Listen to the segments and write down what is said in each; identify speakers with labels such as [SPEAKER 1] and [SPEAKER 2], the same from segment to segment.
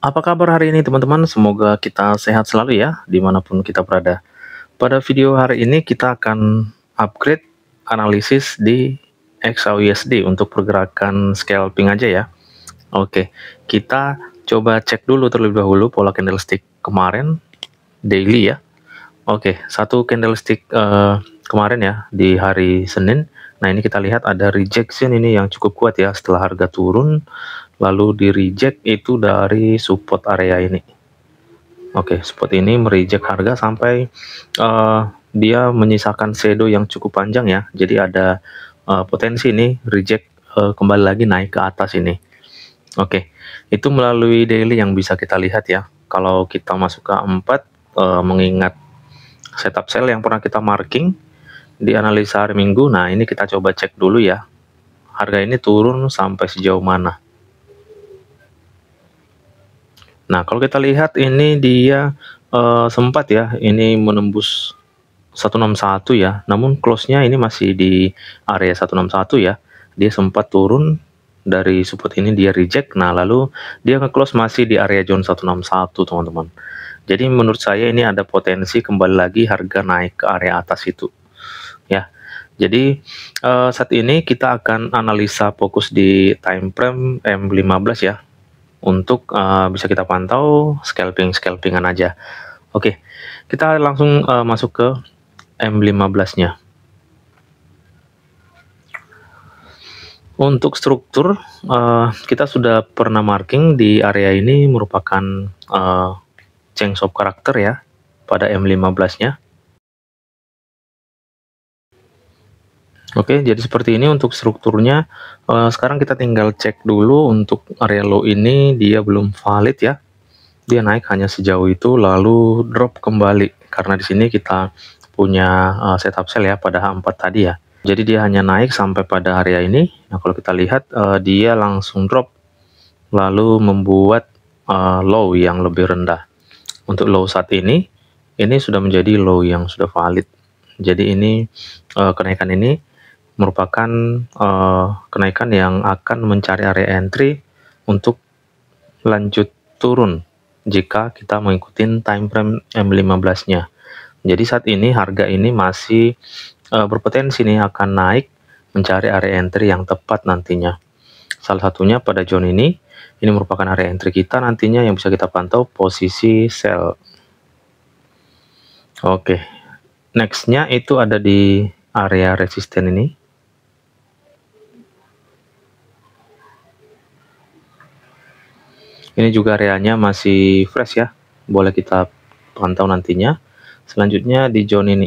[SPEAKER 1] Apa kabar hari ini teman-teman? Semoga kita sehat selalu ya, dimanapun kita berada. Pada video hari ini kita akan upgrade analisis di XAUUSD untuk pergerakan scalping aja ya. Oke, kita coba cek dulu terlebih dahulu pola candlestick kemarin daily ya. Oke, satu candlestick uh, kemarin ya di hari Senin. Nah ini kita lihat ada rejection ini yang cukup kuat ya setelah harga turun lalu di reject itu dari support area ini oke okay, support ini mereject harga sampai uh, dia menyisakan shadow yang cukup panjang ya jadi ada uh, potensi ini reject uh, kembali lagi naik ke atas ini oke okay, itu melalui daily yang bisa kita lihat ya kalau kita masuk ke 4 uh, mengingat setup sell yang pernah kita marking di analisa hari minggu nah ini kita coba cek dulu ya harga ini turun sampai sejauh mana Nah, kalau kita lihat ini dia uh, sempat ya ini menembus 161 ya. Namun close-nya ini masih di area 161 ya. Dia sempat turun dari support ini dia reject. Nah, lalu dia nge-close masih di area zone 161, teman-teman. Jadi menurut saya ini ada potensi kembali lagi harga naik ke area atas itu. Ya. Jadi uh, saat ini kita akan analisa fokus di time frame M15 ya untuk uh, bisa kita pantau scalping-scalpingan aja. Oke, kita langsung uh, masuk ke M15-nya. Untuk struktur, uh, kita sudah pernah marking di area ini merupakan uh, change of karakter ya pada M15-nya. Oke, jadi seperti ini untuk strukturnya. Uh, sekarang kita tinggal cek dulu untuk area low ini dia belum valid ya. Dia naik hanya sejauh itu lalu drop kembali karena di sini kita punya uh, setup sell ya pada H4 tadi ya. Jadi dia hanya naik sampai pada area ini. Nah, kalau kita lihat uh, dia langsung drop lalu membuat uh, low yang lebih rendah. Untuk low saat ini ini sudah menjadi low yang sudah valid. Jadi ini uh, kenaikan ini merupakan uh, kenaikan yang akan mencari area entry untuk lanjut turun jika kita mengikuti time frame M15-nya. Jadi saat ini harga ini masih uh, berpotensi nih akan naik mencari area entry yang tepat nantinya. Salah satunya pada zone ini, ini merupakan area entry kita nantinya yang bisa kita pantau posisi sell. Oke, okay. nextnya itu ada di area resisten ini. Ini juga areanya masih fresh ya. Boleh kita pantau nantinya. Selanjutnya di zone ini.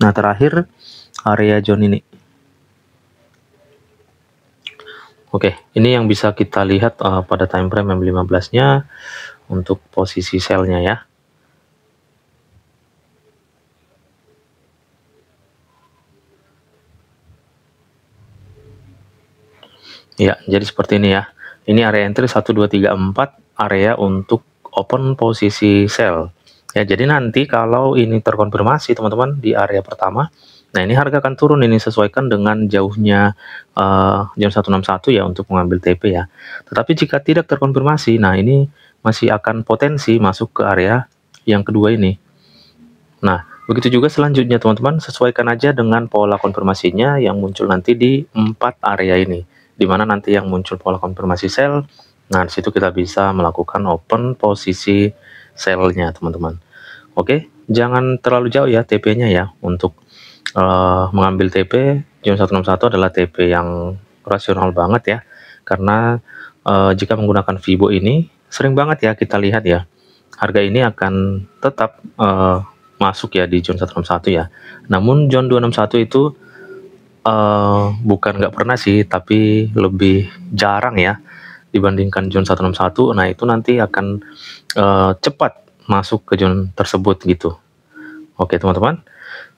[SPEAKER 1] Nah, terakhir area zone ini. Oke, ini yang bisa kita lihat uh, pada time frame M15-nya untuk posisi selnya ya. Ya, jadi seperti ini ya. Ini area entry 1, 2, 3, 4 area untuk open posisi sell. Ya, jadi nanti kalau ini terkonfirmasi teman-teman di area pertama, nah ini harga akan turun ini sesuaikan dengan jauhnya uh, jam 161 ya untuk mengambil TP ya. Tetapi jika tidak terkonfirmasi, nah ini masih akan potensi masuk ke area yang kedua ini. Nah, Begitu juga selanjutnya teman-teman, sesuaikan aja dengan pola konfirmasinya yang muncul nanti di empat area ini di mana nanti yang muncul pola konfirmasi sel. Nah, di situ kita bisa melakukan open posisi selnya, teman-teman. Oke, jangan terlalu jauh ya TP-nya ya untuk uh, mengambil TP Jun 161 adalah TP yang rasional banget ya. Karena uh, jika menggunakan Vibo ini sering banget ya kita lihat ya. Harga ini akan tetap uh, masuk ya di Jun 161 ya. Namun John 261 itu Eh, bukan nggak pernah sih, tapi lebih jarang ya dibandingkan John 161. Nah itu nanti akan uh, cepat masuk ke John tersebut gitu. Oke teman-teman,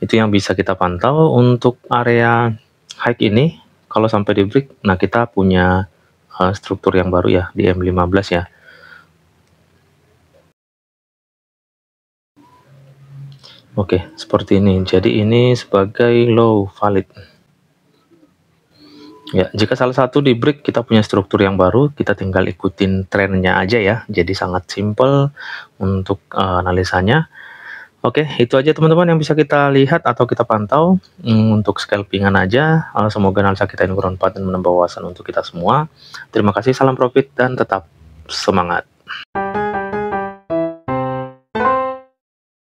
[SPEAKER 1] itu yang bisa kita pantau untuk area hike ini. Kalau sampai di break, nah kita punya uh, struktur yang baru ya di M15 ya. Oke, seperti ini. Jadi ini sebagai low valid. Ya, jika salah satu di break kita punya struktur yang baru, kita tinggal ikutin trennya aja ya. Jadi sangat simple untuk uh, analisanya. Oke, itu aja teman-teman yang bisa kita lihat atau kita pantau hmm, untuk scalpingan aja. Uh, semoga analisa kita ini bermanfaat dan menambah wawasan untuk kita semua. Terima kasih, salam profit dan tetap semangat.